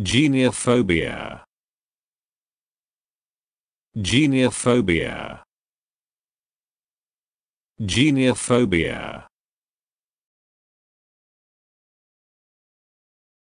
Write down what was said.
Geniophobia. Geniophobia. Geniophobia.